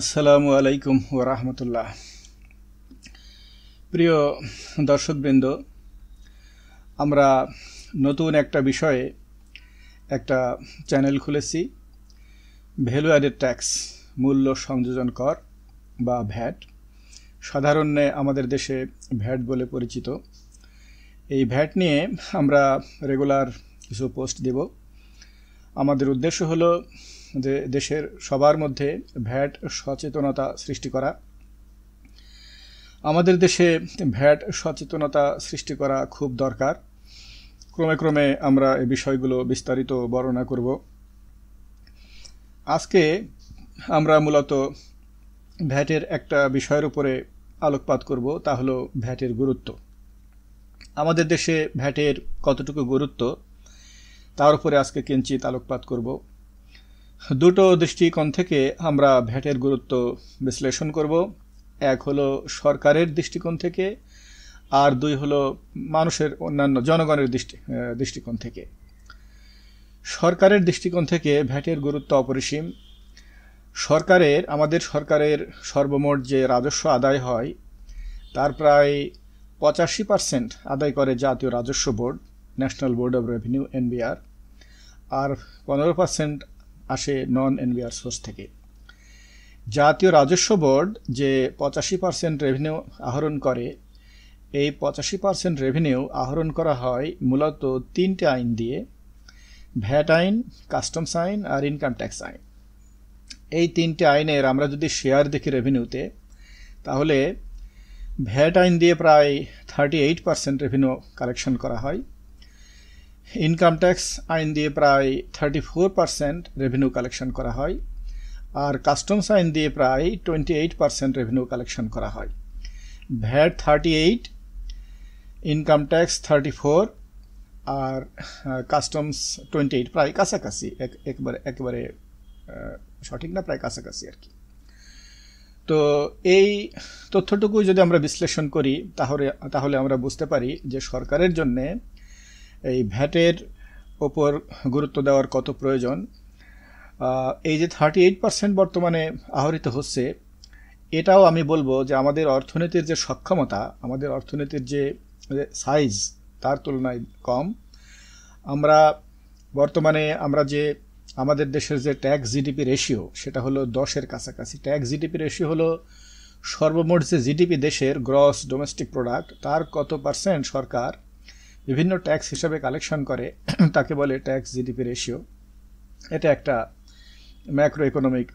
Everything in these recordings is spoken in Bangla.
আসসালামু আলাইকুম ও রাহমতুল্লাহ প্রিয় দর্শকবৃন্দ আমরা নতুন একটা বিষয়ে একটা চ্যানেল খুলেছি ভ্যালু অ্যাডেড ট্যাক্স মূল্য সংযোজন কর বা ভ্যাট সাধারণে আমাদের দেশে ভ্যাট বলে পরিচিত এই ভ্যাট নিয়ে আমরা রেগুলার কিছু পোস্ট দেব আমাদের উদ্দেশ্য হলো যে দেশের সবার মধ্যে ভ্যাট সচেতনতা সৃষ্টি করা আমাদের দেশে ভ্যাট সচেতনতা সৃষ্টি করা খুব দরকার ক্রমে ক্রমে আমরা এই বিষয়গুলো বিস্তারিত বর্ণনা করব আজকে আমরা মূলত ভ্যাটের একটা বিষয়ের উপরে আলোকপাত করব তা হলো ভ্যাটের গুরুত্ব আমাদের দেশে ভ্যাটের কতটুকু গুরুত্ব তার উপরে আজকে কিঞ্চিত আলোকপাত করব দুটো দৃষ্টিকোণ থেকে আমরা ভ্যাটের গুরুত্ব বিশ্লেষণ করব এক হলো সরকারের দৃষ্টিকোণ থেকে আর দুই হলো মানুষের অন্যান্য জনগণের দৃষ্টি দৃষ্টিকোণ থেকে সরকারের দৃষ্টিকোণ থেকে ভ্যাটের গুরুত্ব অপরিসীম সরকারের আমাদের সরকারের সর্বমোট যে রাজস্ব আদায় হয় তার প্রায় পঁচাশি পার্সেন্ট আদায় করে জাতীয় রাজস্ব board national board of revenue NBR আর পনেরো পার্সেন্ট আসে নন এনবিআর সোর্স থেকে জাতীয় রাজস্ব বোর্ড যে পঁচাশি পার্সেন্ট রেভিনিউ আহরণ করে এই পঁচাশি পার্সেন্ট রেভিনিউ আহরণ করা হয় মূলত তিনটে আইন দিয়ে ভ্যাট আইন কাস্টমস আইন আর ইনকাম ট্যাক্স আইন এই তিনটে আইনের আমরা যদি শেয়ার দেখি রেভিনিউতে তাহলে ভ্যাট আইন দিয়ে প্রায় thirty eight percent revenue collection করা হয় ইনকাম ট্যাক্স আইন দিয়ে প্রায় thirty four percent revenue collection করা হয় আর কাস্টমস আইন দিয়ে প্রায় twenty eight percent revenue collection করা হয় VAT thirty eight income tax thirty four আর কাস্টমস টোয়েন্টি এইট প্রায় কাছাকাছি একবারে একেবারে সঠিক না প্রায় কাছাকাছি আর কি তো এই তথ্যটুকু যদি আমরা বিশ্লেষণ করি তাহলে তাহলে আমরা বুঝতে পারি যে সরকারের জন্যে এই ভ্যাটের ওপর গুরুত্ব দেওয়ার কত প্রয়োজন এই যে থার্টি এইট পার্সেন্ট বর্তমানে আহরিত হচ্ছে এটাও আমি বলবো যে আমাদের অর্থনীতির যে সক্ষমতা আমাদের অর্থনীতির যে সাইজ তার তুলনায় কম আমরা বর্তমানে আমরা যে আমাদের দেশের যে ট্যাক্স জিডিপি রেশিও সেটা হলো দশের কাছাকাছি ট্যাক্স জিডিপি রেশিও হলো সর্বমোট যে জিডিপি দেশের গ্রস ডোমেস্টিক প্রোডাক্ট তার কত পার্সেন্ট সরকার বিভিন্ন ট্যাক্স হিসাবে কালেকশন করে তাকে বলে ট্যাক্স জিডিপি রেশিও এটা একটা ম্যাক্রো ইকোনমিক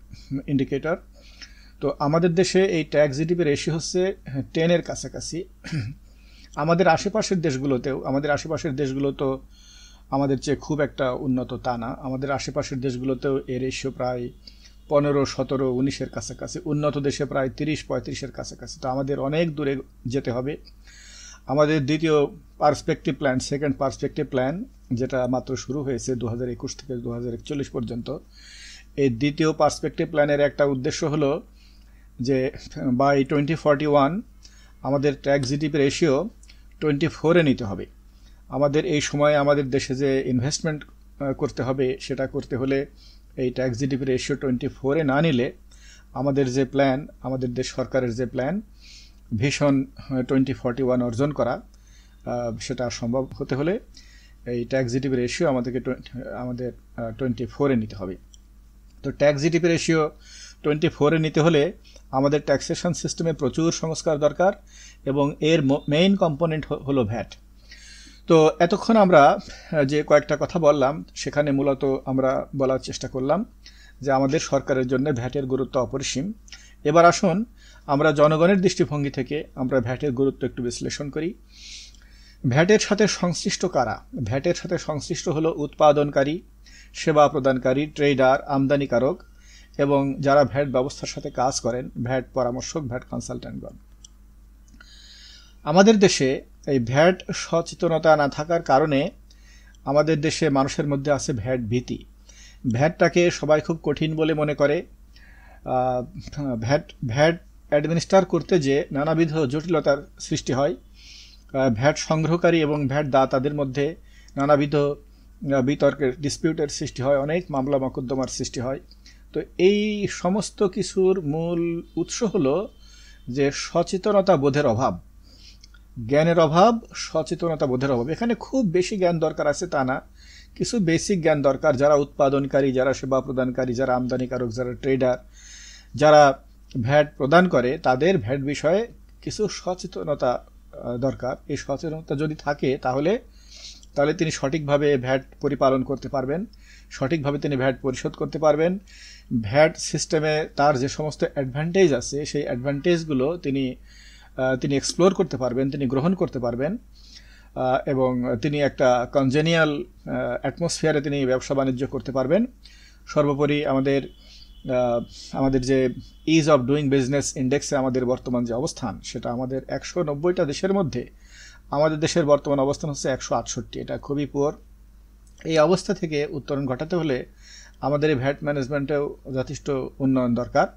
ইন্ডিকেটর তো আমাদের দেশে এই ট্যাক্স জিডিপি রেশিও হচ্ছে টেনের কাছাকাছি আমাদের আশেপাশের দেশগুলোতেও আমাদের আশেপাশের দেশগুলো তো আমাদের চেয়ে খুব একটা উন্নত তা না আমাদের আশেপাশের দেশগুলোতেও এ রেশিও প্রায় পনেরো সতেরো উনিশের কাছাকাছি উন্নত দেশে প্রায় তিরিশ পঁয়ত্রিশের কাছাকাছি তো আমাদের অনেক দূরে যেতে হবে আমাদের দ্বিতীয় perspective plan second perspective plan যেটা মাত্র শুরু হয়েছে দু হাজার একুশ থেকে দু হাজার একচল্লিশ পর্যন্ত এই দ্বিতীয় পার্সপেক্টিভ প্ল্যানের একটা উদ্দেশ্য হলো যে বাই টোয়েন্টি ফর্টি ওয়ান আমাদের ট্যাক্স জিডিপি রেশিও টোয়েন্টি ফোরে নিতে হবে আমাদের এই সময়ে আমাদের দেশে যে ইনভেস্টমেন্ট করতে হবে সেটা করতে হলে এই ট্যাক্স জিডিপি রেশিও টোয়েন্টি ফোরে না নিলে আমাদের যে প্ল্যান আমাদের দেশ সরকারের যে প্ল্যান ভীষণ টোয়েন্টি ফর্টি ওয়ান অর্জন করা সেটা সম্ভব হতে হলে এই ট্যাক্স জিডিপি রেশিও আমাদেরকে আমাদের টোয়েন্টি ফোরে নিতে হবে তো ট্যাক্স জিডিপি রেশিও টোয়েন্টি ফোরে নিতে হলে আমাদের ট্যাক্সেশন সিস্টেমে প্রচুর সংস্কার দরকার এবং এর মেইন কম্পোনেন্ট হলো ভ্যাট তো এতক্ষণ আমরা যে কয়েকটা কথা বললাম সেখানে মূলত আমরা বলার চেষ্টা করলাম যে আমাদের সরকারের জন্য ভ্যাটের গুরুত্ব অপরিসীম এবার আসুন আমরা জনগণের দৃষ্টিভঙ্গি থেকে আমরা ভ্যাটের গুরুত্ব একটু বিশ্লেষণ করি ভ্যাটের সাথে সংশ্লিষ্ট কারা ভ্যাটের সাথে সংশ্লিষ্ট হলো উৎপাদনকারী সেবা প্রদানকারী ট্রেডার আমদানিকারক এবং যারা ভ্যাট ব্যবস্থার সাথে কাজ করেন ভ্যাট পরামর্শক ভ্যাট কনসালট্যান্টগণ আমাদের দেশে এই ভ্যাট সচেতনতা না থাকার কারণে আমাদের দেশে মানুষের মধ্যে আছে ভ্যাট ভীতি ভ্যাটটাকে সবাই খুব কঠিন বলে মনে করে ভ্যাট ভ্যাট অ্যাডমিনিস্টার করতে যে নানাবিধ জটিলতার সৃষ্টি হয় ভ্যাট সংগ্রহকারী এবং ভ্যাট দাতাদের মধ্যে নানাবিধ বিতর্কের ডিসপিউটের সৃষ্টি হয় অনেক মামলা মকদ্দমার সৃষ্টি হয় তো এই সমস্ত কিছুর মূল উৎস হল যে সচেতনতা বোধের অভাব জ্ঞানের অভাব সচেতনতা বোধের অভাব এখানে খুব বেশি জ্ঞান দরকার আছে তা না কিছু বেসিক জ্ঞান দরকার যারা উৎপাদনকারী যারা সেবা প্রদানকারী যারা আমদানিকারক যারা ট্রেডার যারা ভ্যাট প্রদান করে তাদের ভ্যাট বিষয়ে কিছু সচেতনতা দরকার এই সচেতনতা যদি থাকে তাহলে তাহলে তিনি সঠিকভাবে ভ্যাট পরিপালন করতে পারবেন সঠিকভাবে তিনি ভ্যাট পরিশোধ করতে পারবেন ভ্যাট সিস্টেমে তার যে সমস্ত অ্যাডভান্টেজ আছে সেই অ্যাডভান্টেজগুলো তিনি তিনি এক্সপ্লোর করতে পারবেন তিনি গ্রহণ করতে পারবেন এবং তিনি একটা কনজেনিয়াল অ্যাটমসফিয়ারে তিনি ব্যবসা বাণিজ্য করতে পারবেন সর্বোপরি আমাদের আমাদের যে ইজ অফ ডুইং বিজনেস ইন্ডেক্সে আমাদের বর্তমান যে অবস্থান সেটা আমাদের একশো নব্বইটা দেশের মধ্যে আমাদের দেশের বর্তমান অবস্থান হচ্ছে একশো আটষট্টি এটা খুবই পুয়ার এই অবস্থা থেকে উত্তরণ ঘটাতে হলে আমাদের এই ভ্যাট ম্যানেজমেন্টেও যথেষ্ট উন্নয়ন দরকার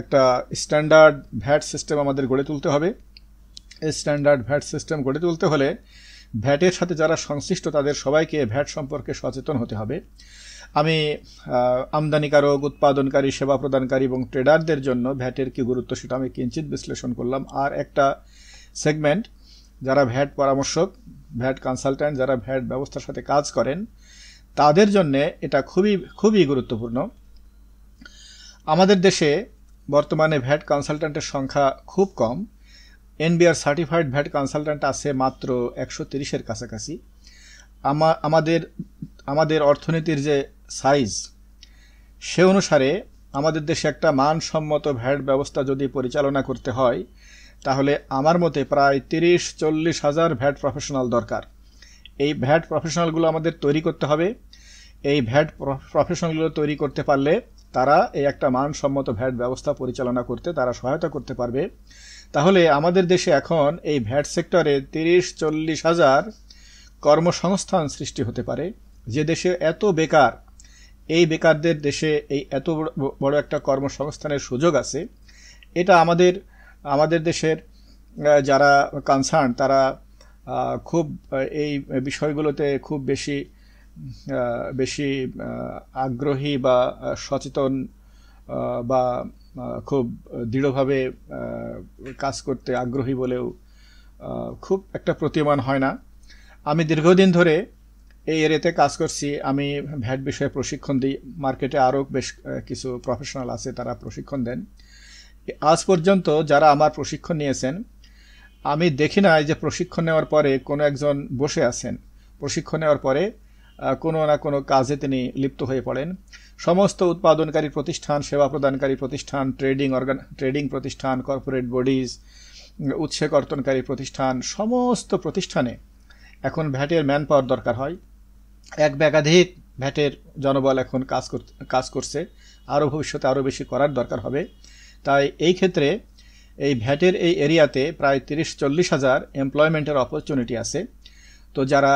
একটা স্ট্যান্ডার্ড ভ্যাট সিস্টেম আমাদের গড়ে তুলতে হবে স্ট্যান্ডার্ড ভ্যাট সিস্টেম গড়ে তুলতে হলে ভ্যাটের সাথে যারা সংশ্লিষ্ট তাদের সবাইকে ভ্যাট সম্পর্কে সচেতন হতে হবে আমি আমদানিকারক উৎপাদনকারী সেবা প্রদানকারী এবং ট্রেডারদের জন্য ভ্যাটের কি গুরুত্ব সেটা আমি কিঞ্চিত বিশ্লেষণ করলাম আর একটা সেগমেন্ট যারা ভ্যাট পরামর্শক ভ্যাট কনসালট্যান্ট যারা ভ্যাট ব্যবস্থার সাথে কাজ করেন তাদের জন্যে এটা খুবই খুবই গুরুত্বপূর্ণ আমাদের দেশে বর্তমানে ভ্যাট কনসালট্যান্টের সংখ্যা খুব কম এনবিআর সার্টিফাইড ভ্যাট কনসালট্যান্ট আছে মাত্র একশো তিরিশের কাছাকাছি আমাদের আমাদের অর্থনীতির যে সাইজ সে অনুসারে আমাদের দেশে একটা মানসম্মত ভ্যাট ব্যবস্থা যদি পরিচালনা করতে হয় তাহলে আমার মতে প্রায় তিরিশ চল্লিশ হাজার ভ্যাট প্রফেশনাল দরকার এই ভ্যাট প্রফেশনালগুলো আমাদের তৈরি করতে হবে এই ভ্যাট প্রফেশনালগুলো তৈরি করতে পারলে তারা এই একটা মানসম্মত ভ্যাট ব্যবস্থা পরিচালনা করতে তারা সহায়তা করতে পারবে তাহলে আমাদের দেশে এখন এই ভ্যাট সেক্টরে তিরিশ চল্লিশ হাজার কর্মসংস্থান সৃষ্টি হতে পারে যে দেশে এত বেকার এই বেকারদের দেশে এই এত বড় একটা কর্মসংস্থানের সুযোগ আছে এটা আমাদের আমাদের দেশের যারা কনসার্ন তারা খুব এই বিষয়গুলোতে খুব বেশি বেশি আগ্রহী বা সচেতন বা খুব দৃঢ়ভাবে কাজ করতে আগ্রহী বলেও খুব একটা প্রতিমান হয় না আমি দীর্ঘদিন ধরে এই এরিয়াতে কাজ করছি আমি ভ্যাট বিষয়ে প্রশিক্ষণ দিই মার্কেটে আরও বেশ কিছু প্রফেশনাল আছে তারা প্রশিক্ষণ দেন আজ পর্যন্ত যারা আমার প্রশিক্ষণ নিয়েছেন আমি দেখি না যে প্রশিক্ষণ নেওয়ার পরে কোনো একজন বসে আছেন প্রশিক্ষণ নেওয়ার পরে কোনো না কোনো কাজে তিনি লিপ্ত হয়ে পড়েন সমস্ত উৎপাদনকারী প্রতিষ্ঠান সেবা প্রদানকারী প্রতিষ্ঠান ট্রেডিং অর্গান ট্রেডিং প্রতিষ্ঠান কর্পোরেট বডিজ উৎসে কর্তনকারী প্রতিষ্ঠান সমস্ত প্রতিষ্ঠানে এখন ভ্যাটের ম্যান পাওয়ার দরকার হয় এক ব্যাগাধিক ভ্যাটের জনবল এখন কাজ কাজ করছে আরও ভবিষ্যতে আরও বেশি করার দরকার হবে তাই এই ক্ষেত্রে এই ভ্যাটের এই এরিয়াতে প্রায় তিরিশ চল্লিশ হাজার এমপ্লয়মেন্টের অপরচুনিটি আছে তো যারা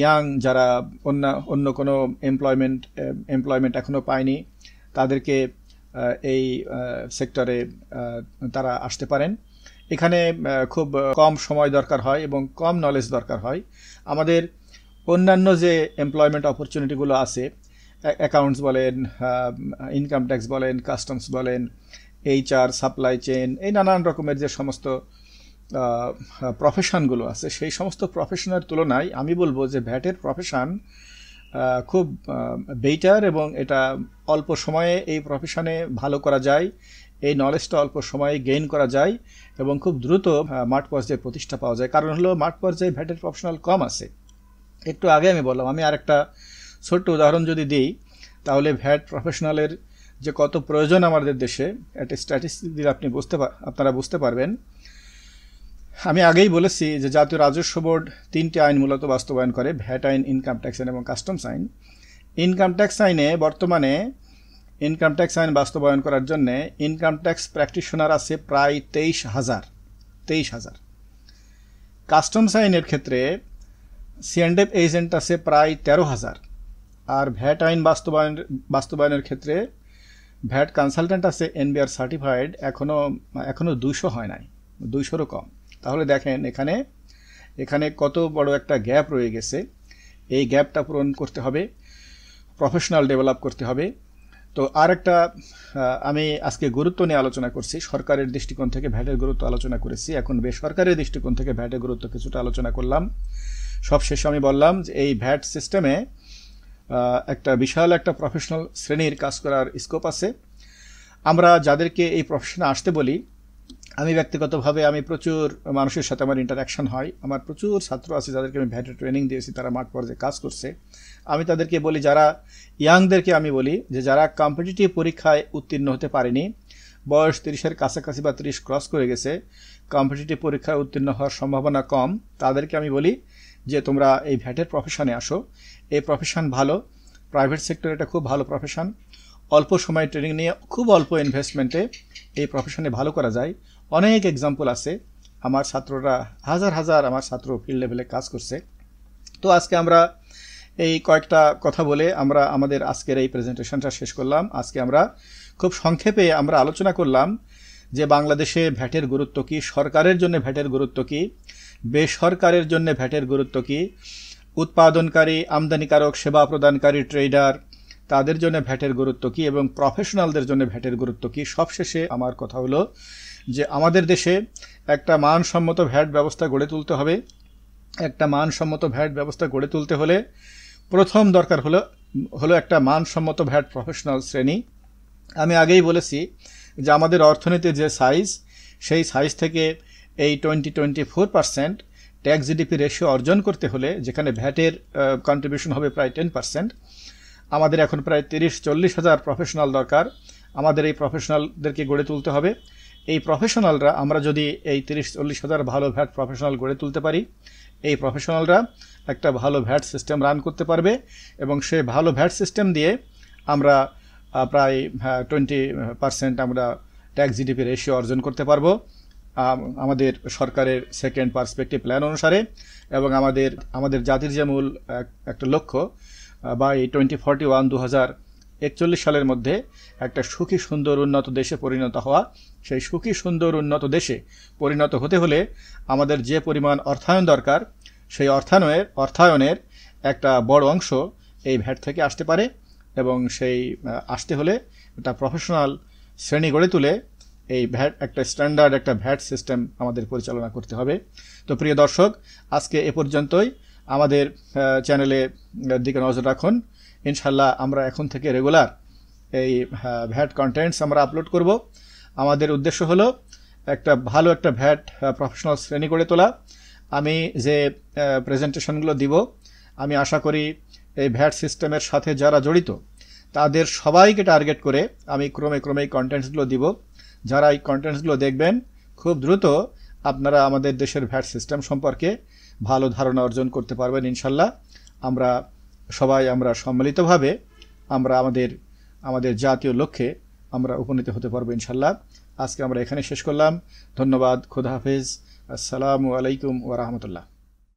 ইয়াং যারা অন্য অন্য কোনো এমপ্লয়মেন্ট এমপ্লয়মেন্ট এখনও পায়নি তাদেরকে এই সেক্টরে তারা আসতে পারেন এখানে খুব কম সময় দরকার হয় এবং কম নলেজ দরকার হয় আমাদের অন্যান্য যে এমপ্লয়মেন্ট অপরচুনিটিগুলো আছে অ্যাকাউন্টস বলেন ইনকাম ট্যাক্স বলেন কাস্টমস বলেন এইচআর সাপ্লাই চেন এই নানান রকমের যে সমস্ত প্রফেশনগুলো আছে সেই সমস্ত প্রফেশনের তুলনায় আমি বলবো যে ভ্যাটের প্রফেশন খুব বেটার এবং এটা অল্প সময়ে এই প্রফেশনে ভালো করা যায় এই নলেজটা অল্প সময়ে গেইন করা যায় এবং খুব দ্রুত মাঠ পর্যায়ে প্রতিষ্ঠা পাওয়া যায় কারণ হলো মাঠ পর্যায়ে ভ্যাটের প্রফেশনাল কম আছে একটু আগে আমি বললাম আমি আরেকটা ছোট্ট উদাহরণ যদি দিই তাহলে ভ্যাট প্রফেশনালের যে কত প্রয়োজন আমাদের দেশে একটা স্ট্যাটিস্টিক দিলে আপনি বুঝতে আপনারা বুঝতে পারবেন আমি আগেই বলেছি যে জাতীয় রাজস্ব বোর্ড তিনটি আইন মূলত বাস্তবায়ন করে ভ্যাট আইন ইনকাম ট্যাক্স আইন এবং কাস্টমস আইন ইনকাম ট্যাক্স আইনে বর্তমানে ইনকাম ট্যাক্স আইন বাস্তবায়ন করার জন্য ইনকাম ট্যাক্স প্র্যাকটিশনার আছে প্রায় তেইশ হাজার তেইশ হাজার কাস্টমস আইনের ক্ষেত্রে সিএনডেপ এজেন্ট আছে প্রায় তেরো হাজার আর ভ্যাট আইন বাস্তবায়ন বাস্তবায়নের ক্ষেত্রে ভ্যাট কনসালট্যান্ট আছে এনবিআর সার্টিফাইড এখনও এখনও দুশো হয় নাই দুইশোরও কম তাহলে দেখেন এখানে এখানে কত বড় একটা গ্যাপ রয়ে গেছে এই গ্যাপটা পূরণ করতে হবে প্রফেশনাল ডেভেলপ করতে হবে তো আর একটা আমি আজকে গুরুত্ব নিয়ে আলোচনা করছি সরকারের দৃষ্টিকোণ থেকে ভ্যাটের গুরুত্ব আলোচনা করেছি এখন বেসরকারের দৃষ্টিকোণ থেকে ভ্যাটের গুরুত্ব কিছুটা আলোচনা করলাম সবশেষে আমি বললাম যে এই ভ্যাট সিস্টেমে একটা বিশাল একটা প্রফেশনাল শ্রেণীর কাজ করার স্কোপ আছে আমরা যাদেরকে এই প্রফেশনে আসতে বলি আমি ব্যক্তিগতভাবে আমি প্রচুর মানুষের সাথে আমার ইন্টারাকশন হয় আমার প্রচুর ছাত্র আছে যাদেরকে আমি ভ্যাটের ট্রেনিং দিয়েছি তারা মাঠ পর্যায়ে কাজ করছে আমি তাদেরকে বলি যারা ইয়াংদেরকে আমি বলি যে যারা কম্পিটিটিভ পরীক্ষায় উত্তীর্ণ হতে পারেনি বয়স তিরিশের কাছাকাছি বা তিরিশ ক্রস করে গেছে কম্পিটিটিভ পরীক্ষায় উত্তীর্ণ হওয়ার সম্ভাবনা কম তাদেরকে আমি বলি যে তোমরা এই ভ্যাটের প্রফেশানে আসো এই প্রফেশান ভালো প্রাইভেট সেক্টর এটা খুব ভালো প্রফেশান অল্প সময় ট্রেনিং নিয়ে খুব অল্প ইনভেস্টমেন্টে এই প্রফেশনে ভালো করা যায় অনেক এক্সাম্পল আছে আমার ছাত্ররা হাজার হাজার আমার ছাত্র ফিল্ড লেভেলে কাজ করছে তো আজকে আমরা এই কয়েকটা কথা বলে আমরা আমাদের আজকের এই প্রেজেন্টেশনটা শেষ করলাম আজকে আমরা খুব সংক্ষেপে আমরা আলোচনা করলাম যে বাংলাদেশে ভ্যাটের গুরুত্ব কী সরকারের জন্য ভ্যাটের গুরুত্ব কী বেসরকারের জন্য ভ্যাটের গুরুত্ব কী উৎপাদনকারী আমদানিকারক সেবা প্রদানকারী ট্রেডার তাদের জন্য ভ্যাটের গুরুত্ব কী এবং প্রফেশনালদের জন্য ভ্যাটের গুরুত্ব কী সবশেষে আমার কথা হলো যে আমাদের দেশে একটা মানসম্মত ভ্যাট ব্যবস্থা গড়ে তুলতে হবে একটা মানসম্মত ভ্যাট ব্যবস্থা গড়ে তুলতে হলে প্রথম দরকার হলো হলো একটা মানসম্মত ভ্যাট প্রফেশনাল শ্রেণী আমি আগেই বলেছি যে আমাদের অর্থনীতির যে সাইজ সেই সাইজ থেকে এই twenty twenty four percent tax GDP ratio অর্জন করতে হলে যেখানে ভ্যাটের কন্ট্রিবিউশন হবে প্রায় টেন পার্সেন্ট আমাদের এখন প্রায় তিরিশ চল্লিশ হাজার প্রফেশনাল দরকার আমাদের এই প্রফেশনালদেরকে গড়ে তুলতে হবে এই প্রফেশনালরা আমরা যদি এই তিরিশ চল্লিশ হাজার ভালো ভ্যাট প্রফেশনাল গড়ে তুলতে পারি এই প্রফেশনালরা একটা ভালো ভ্যাট সিস্টেম রান করতে পারবে এবং সে ভালো ভ্যাট সিস্টেম দিয়ে আমরা প্রায় টোয়েন্টি হ্যাঁ, পার্সেন্ট আমরা ট্যাক্স জিডিপি রেশিও অর্জন করতে পারবো আমাদের সরকারের সেকেন্ড পার্সপেক্টিভ প্ল্যান অনুসারে এবং আমাদের আমাদের জাতির যে মূল একটা লক্ষ্য বা এই টোয়েন্টি ফর্টি ওয়ান দু হাজার একচল্লিশ সালের মধ্যে একটা সুখী সুন্দর উন্নত দেশে পরিণত হওয়া সেই সুখী সুন্দর উন্নত দেশে পরিণত হতে হলে আমাদের যে পরিমাণ অর্থায়ন দরকার সেই অর্থায়নের অর্থায়নের একটা বড় অংশ এই ভ্যাট থেকে আসতে পারে এবং সেই আসতে হলে একটা প্রফেশনাল শ্রেণী গড়ে তুলে এই ভ্যাট একটা স্ট্যান্ডার্ড একটা ভ্যাট সিস্টেম আমাদের পরিচালনা করতে হবে তো প্রিয় দর্শক আজকে এ পর্যন্তই আমাদের চ্যানেলে দিকে নজর রাখুন ইনশাল্লাহ আমরা এখন থেকে রেগুলার এই ভ্যাট কন্টেন্টস আমরা আপলোড করব আমাদের উদ্দেশ্য হলো একটা ভালো একটা ভ্যাট প্রফেশনাল শ্রেণী গড়ে তোলা আমি যে প্রেজেন্টেশনগুলো দিব আমি আশা করি এই ভ্যাট সিস্টেমের সাথে যারা জড়িত তাদের সবাইকে টার্গেট করে আমি ক্রমে ক্রমে এই কন্টেন্টসগুলো দিব যারা এই কন্টেন্টসগুলো দেখবেন খুব দ্রুত আপনারা আমাদের দেশের ভ্যাট সিস্টেম সম্পর্কে ভালো ধারণা অর্জন করতে পারবেন ইনশাল্লাহ আমরা সবাই আমরা সম্মিলিতভাবে আমরা আমাদের আমাদের জাতীয় লক্ষ্যে আমরা উপনীত হতে পারবো ইনশাল্লাহ আজকে আমরা এখানে শেষ করলাম ধন্যবাদ খুদা হাফিজ আসসালামু আলাইকুম ওয়া